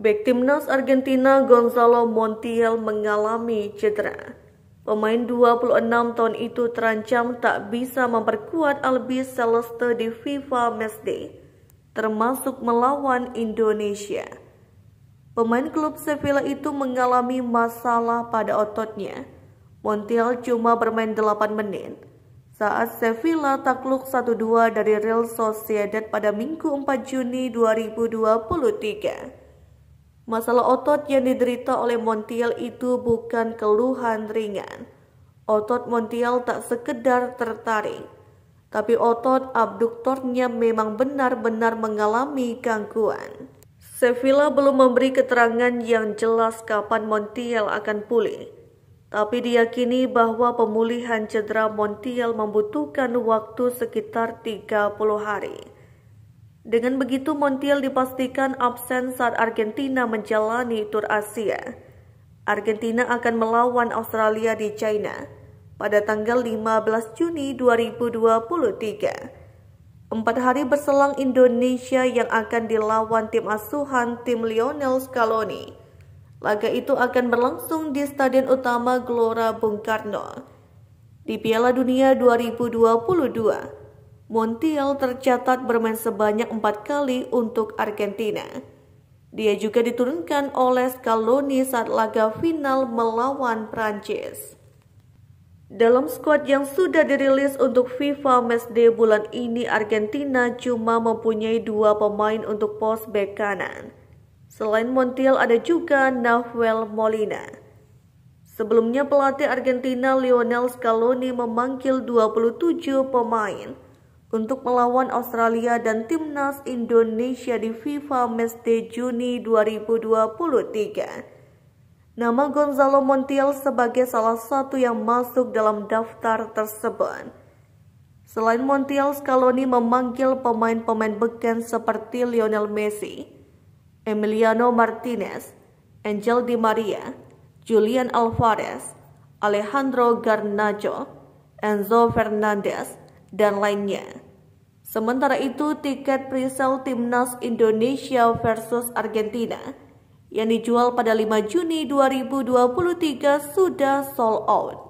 Bek timnas Argentina Gonzalo Montiel mengalami cedera. Pemain 26 tahun itu terancam tak bisa memperkuat Albi Celeste di FIFA Matchday, termasuk melawan Indonesia. Pemain klub Sevilla itu mengalami masalah pada ototnya. Montiel cuma bermain 8 menit saat Sevilla takluk 1-2 dari Real Sociedad pada Minggu 4 Juni 2023. Masalah otot yang diderita oleh Montiel itu bukan keluhan ringan. Otot Montiel tak sekedar tertarik, tapi otot abduktornya memang benar-benar mengalami gangguan. Sevilla belum memberi keterangan yang jelas kapan Montiel akan pulih tapi diyakini bahwa pemulihan cedera Montiel membutuhkan waktu sekitar 30 hari. Dengan begitu, Montiel dipastikan absen saat Argentina menjalani tur Asia. Argentina akan melawan Australia di China pada tanggal 15 Juni 2023. Empat hari berselang Indonesia yang akan dilawan tim asuhan tim Lionel Scaloni. Laga itu akan berlangsung di Stadion Utama Gelora Bung Karno. Di Piala Dunia 2022, Montiel tercatat bermain sebanyak empat kali untuk Argentina. Dia juga diturunkan oleh Scaloni saat laga final melawan Prancis. Dalam skuad yang sudah dirilis untuk FIFA Matchday bulan ini, Argentina cuma mempunyai dua pemain untuk pos bek kanan. Selain Montiel ada juga Nahuel Molina. Sebelumnya pelatih Argentina Lionel Scaloni memanggil 27 pemain untuk melawan Australia dan timnas Indonesia di FIFA Matchday Juni 2023. Nama Gonzalo Montiel sebagai salah satu yang masuk dalam daftar tersebut. Selain Montiel, Scaloni memanggil pemain-pemain beken seperti Lionel Messi, Emiliano Martinez, Angel Di Maria, Julian Alvarez, Alejandro Garnacho, Enzo Fernandez, dan lainnya. Sementara itu, tiket presale Timnas Indonesia versus Argentina yang dijual pada 5 Juni 2023 sudah sold out.